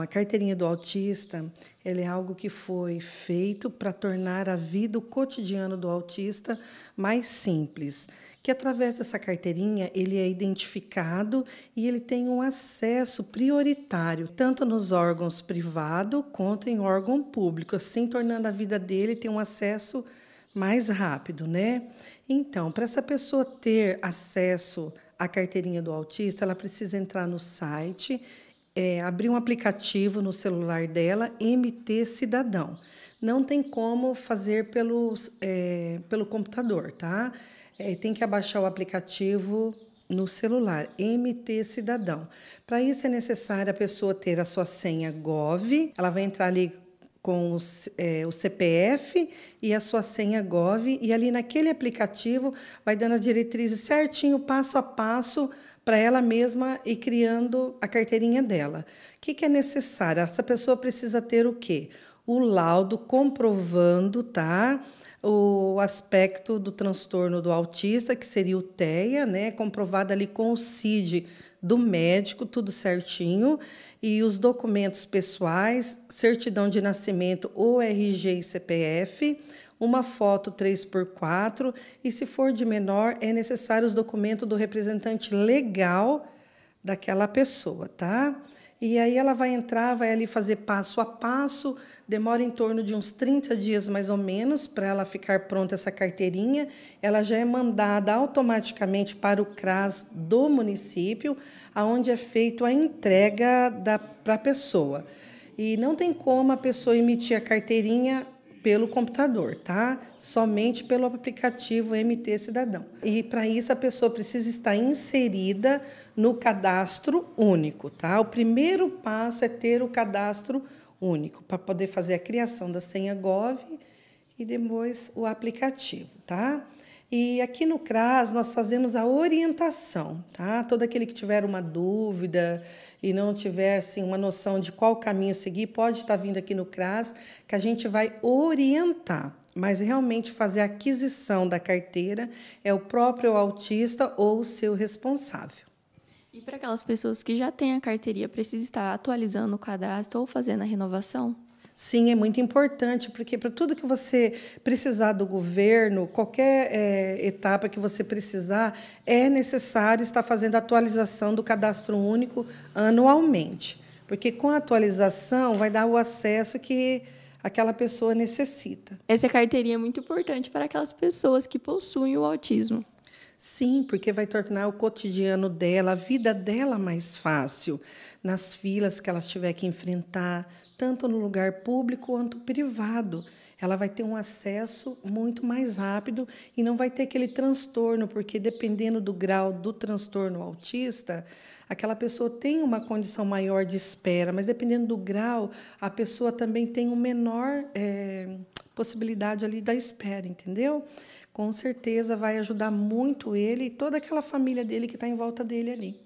A carteirinha do autista é algo que foi feito para tornar a vida, o cotidiano do autista, mais simples. Que através dessa carteirinha ele é identificado e ele tem um acesso prioritário, tanto nos órgãos privado quanto em órgão público, assim tornando a vida dele ter um acesso mais rápido, né? Então, para essa pessoa ter acesso à carteirinha do autista, ela precisa entrar no site é, abrir um aplicativo no celular dela, MT Cidadão. Não tem como fazer pelos, é, pelo computador, tá? É, tem que abaixar o aplicativo no celular, MT Cidadão. Para isso é necessário a pessoa ter a sua senha Gov, ela vai entrar ali com é, o CPF e a sua senha Gov, e ali naquele aplicativo vai dando as diretrizes certinho, passo a passo, para ela mesma e criando a carteirinha dela. O que, que é necessário? Essa pessoa precisa ter o quê? o laudo comprovando, tá? O aspecto do transtorno do autista, que seria o TEA, né? Comprovado ali com o CID do médico, tudo certinho, e os documentos pessoais, certidão de nascimento ou RG e CPF, uma foto 3x4, e se for de menor, é necessário os documentos do representante legal daquela pessoa, tá? E aí ela vai entrar, vai ali fazer passo a passo, demora em torno de uns 30 dias mais ou menos para ela ficar pronta essa carteirinha. Ela já é mandada automaticamente para o CRAS do município, aonde é feita a entrega para a pessoa. E não tem como a pessoa emitir a carteirinha pelo computador, tá? Somente pelo aplicativo MT Cidadão. E para isso a pessoa precisa estar inserida no cadastro único, tá? O primeiro passo é ter o cadastro único para poder fazer a criação da senha Gov e depois o aplicativo, tá? E aqui no CRAS nós fazemos a orientação, tá? Todo aquele que tiver uma dúvida e não tiver assim, uma noção de qual caminho seguir, pode estar vindo aqui no CRAS, que a gente vai orientar. Mas realmente fazer a aquisição da carteira é o próprio autista ou o seu responsável. E para aquelas pessoas que já têm a carteirinha, precisa estar atualizando o cadastro ou fazendo a renovação? sim, é muito importante, porque para tudo que você precisar do governo, qualquer é, etapa que você precisar, é necessário estar fazendo atualização do cadastro único anualmente. Porque com a atualização vai dar o acesso que aquela pessoa necessita. Essa carteirinha é muito importante para aquelas pessoas que possuem o autismo. Sim, porque vai tornar o cotidiano dela, a vida dela mais fácil, nas filas que ela tiver que enfrentar, tanto no lugar público quanto privado. Ela vai ter um acesso muito mais rápido e não vai ter aquele transtorno, porque dependendo do grau do transtorno autista, aquela pessoa tem uma condição maior de espera, mas dependendo do grau, a pessoa também tem um menor. É possibilidade ali da espera, entendeu? Com certeza vai ajudar muito ele e toda aquela família dele que está em volta dele ali.